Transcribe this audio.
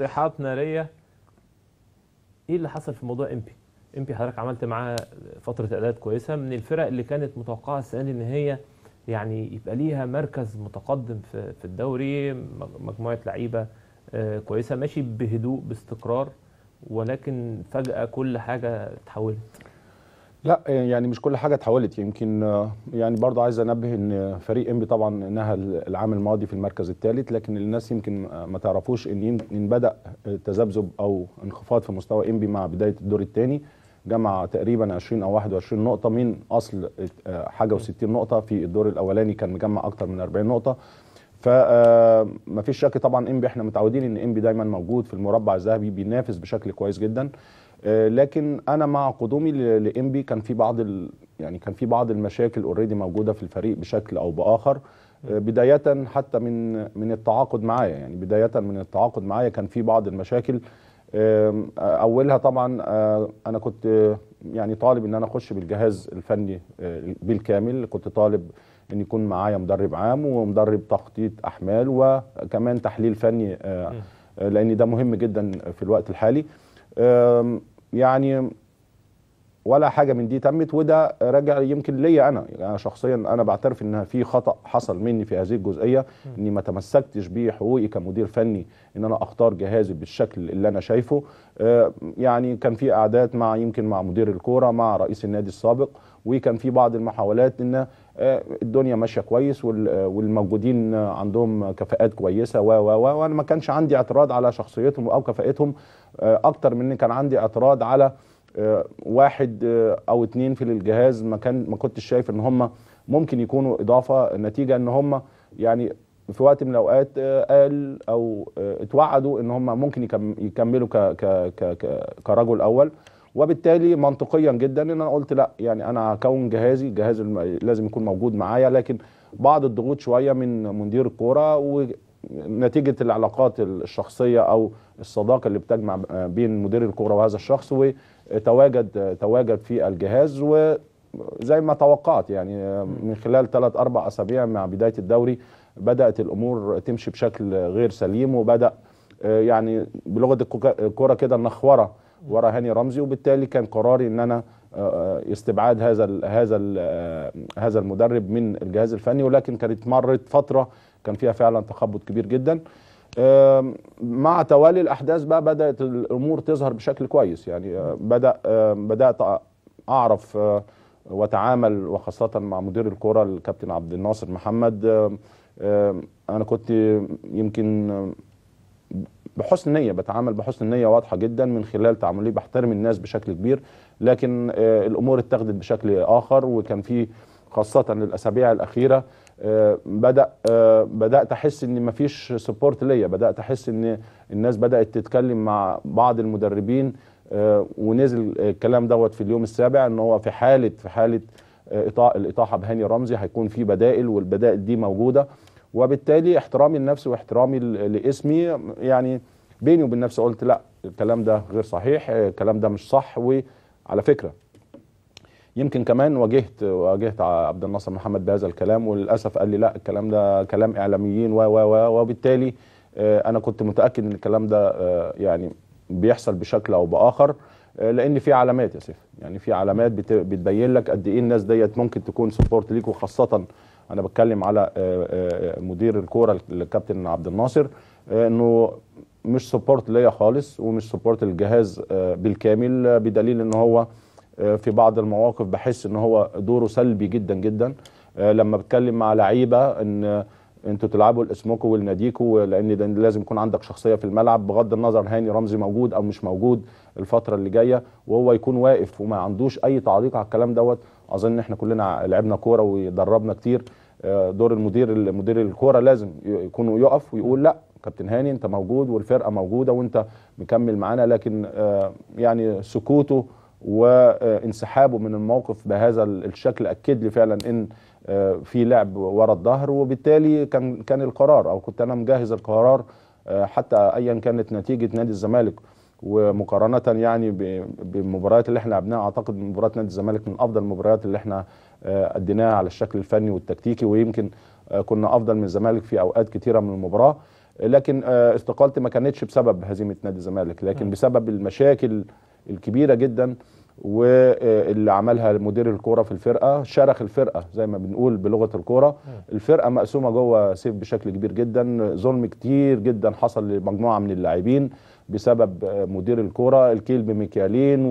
ريحات ناريه ايه اللي حصل في موضوع امبي امبي حضرتك عملت معاه فتره اعداد كويسه من الفرق اللي كانت متوقعه السنه دي ان هي يعني يبقى ليها مركز متقدم في في الدوري مجموعه لعيبه آه، كويسه ماشي بهدوء باستقرار ولكن فجاه كل حاجه اتحولت لا يعني مش كل حاجه اتحولت يمكن يعني برضه عايز انبه ان فريق انبي طبعا نهى العام الماضي في المركز الثالث لكن الناس يمكن ما تعرفوش ان ان بدا تذبذب او انخفاض في مستوى انبي مع بدايه الدور الثاني جمع تقريبا 20 او 21 نقطه من اصل آه، حاجه و60 نقطه في الدور الاولاني كان مجمع اكتر من 40 نقطه فما آه، فيش شك طبعا انبي احنا متعودين ان انبي دايما موجود في المربع الذهبي بينافس بشكل كويس جدا آه، لكن انا مع قدومي لامبي كان في بعض ال... يعني كان في بعض المشاكل اوريدي موجوده في الفريق بشكل او باخر آه، بدايه حتى من من التعاقد معايا يعني بدايه من التعاقد معايا كان في بعض المشاكل اولها طبعا آه، انا كنت يعني طالب ان انا اخش بالجهاز الفني بالكامل كنت طالب ان يكون معايا مدرب عام ومدرب تخطيط احمال وكمان تحليل فني لان ده مهم جدا في الوقت الحالي يعني ولا حاجه من دي تمت وده راجع يمكن ليا انا يعني شخصيا انا بعترف ان في خطا حصل مني في هذه الجزئيه اني ما تمسكتش بحقوقي كمدير فني ان انا اختار جهازي بالشكل اللي انا شايفه آه، يعني كان في قعدات مع يمكن مع مدير الكوره مع رئيس النادي السابق وكان في بعض المحاولات ان آه، الدنيا ماشيه كويس آه، والموجودين عندهم كفاءات كويسه و و و وانا ما كانش عندي اعتراض على شخصيتهم او كفاءتهم اكتر من كان عندي اعتراض على آه، واحد آه، او اتنين في الجهاز ما كان ما كنتش شايف ان هم ممكن يكونوا اضافه نتيجه ان هم يعني في وقت من الاوقات آه، قال او اتوعدوا ان هم ممكن يكملوا ك ك ك كرجل اول وبالتالي منطقيا جدا ان انا قلت لا يعني انا هكون جهازي الجهاز لازم يكون موجود معايا لكن بعض الضغوط شويه من مدير الكوره ونتيجه العلاقات الشخصيه او الصداقه اللي بتجمع بين مدير الكوره وهذا الشخص و تواجد تواجد في الجهاز وزي ما توقعت يعني من خلال ثلاث أربع أسابيع مع بداية الدوري بدأت الأمور تمشي بشكل غير سليم وبدأ يعني بلغة الكرة كده النخورة ورا هاني رمزي وبالتالي كان قراري ان انا آه، آه، استبعاد هذا ال هذا ال آه، هذا المدرب من الجهاز الفني ولكن كانت مرت فتره كان فيها فعلا تخبط كبير جدا مع توالي الاحداث بقى بدات الامور تظهر بشكل كويس يعني آه، بدا بدات اعرف آه، واتعامل وخاصه مع مدير الكره الكابتن عبد الناصر محمد انا كنت يمكن بحسن نيه بتعامل بحسن نيه واضحه جدا من خلال تعاملي بحترم الناس بشكل كبير لكن آه، الامور اتخذت بشكل اخر وكان في خاصه الاسابيع الاخيره آه، بدا آه، بدات احس ان مفيش سبورت ليا بدات احس ان الناس بدات تتكلم مع بعض المدربين آه، ونزل الكلام دوت في اليوم السابع ان هو في حاله في حاله الاطاحه بهاني رمزي هيكون في بدائل والبدائل دي موجوده وبالتالي احترامي لنفسي واحترامي لاسمي يعني بيني وبين نفسي قلت لا الكلام ده غير صحيح الكلام ده مش صح وعلى فكره يمكن كمان واجهت واجهت عبد الناصر محمد بهذا الكلام وللاسف قال لي لا الكلام ده كلام اعلاميين و و و وبالتالي آه، انا كنت متاكد ان الكلام ده آه، يعني بيحصل بشكل او باخر آه، لان في علامات يا سيف يعني في علامات بتبين لك قد ايه الناس ديت ممكن تكون سبورت ليك وخاصه انا بتكلم على مدير الكوره الكابتن عبد الناصر انه مش سبورت ليا خالص ومش سبورت الجهاز بالكامل بدليل ان هو آه، في بعض المواقف بحس ان هو دوره سلبي جدا جدا آه، لما بتكلم مع لعيبه ان انتوا تلعبوا لاسمكم ولناديكوا لان لازم يكون عندك شخصيه في الملعب بغض النظر هاني رمزي موجود او مش موجود الفتره اللي جايه وهو يكون واقف وما عندوش اي تعليق على الكلام دوت اظن احنا كلنا لعبنا كوره ودربنا كتير آه، دور المدير المدير الكوره لازم يكون يقف ويقول لا كابتن هاني انت موجود والفرقه موجوده وانت مكمل معانا لكن يعني سكوته وانسحابه من الموقف بهذا الشكل اكد لي فعلا ان آه، في لعب ورا الظهر وبالتالي كان كان القرار او كنت انا مجهز القرار آه، حتى ايا كانت نتيجه نادي الزمالك ومقارنه يعني بالمباريات اللي احنا لعبناها اعتقد مباراه نادي الزمالك من افضل المباريات اللي احنا اديناها آه، على الشكل الفني والتكتيكي ويمكن كنا افضل من الزمالك في اوقات كثيره من المباراه لكن آه، استقالتي ما كانتش بسبب هزيمه نادي الزمالك لكن بسبب المشاكل الكبيره جدا واللي عملها مدير الكوره في الفرقه شرخ الفرقه زي ما بنقول بلغه الكوره الفرقه مقسومه جوه سيف بشكل كبير جدا ظلم كتير جدا حصل لمجموعه من اللاعبين بسبب آه، مدير الكوره الكيل بميكالين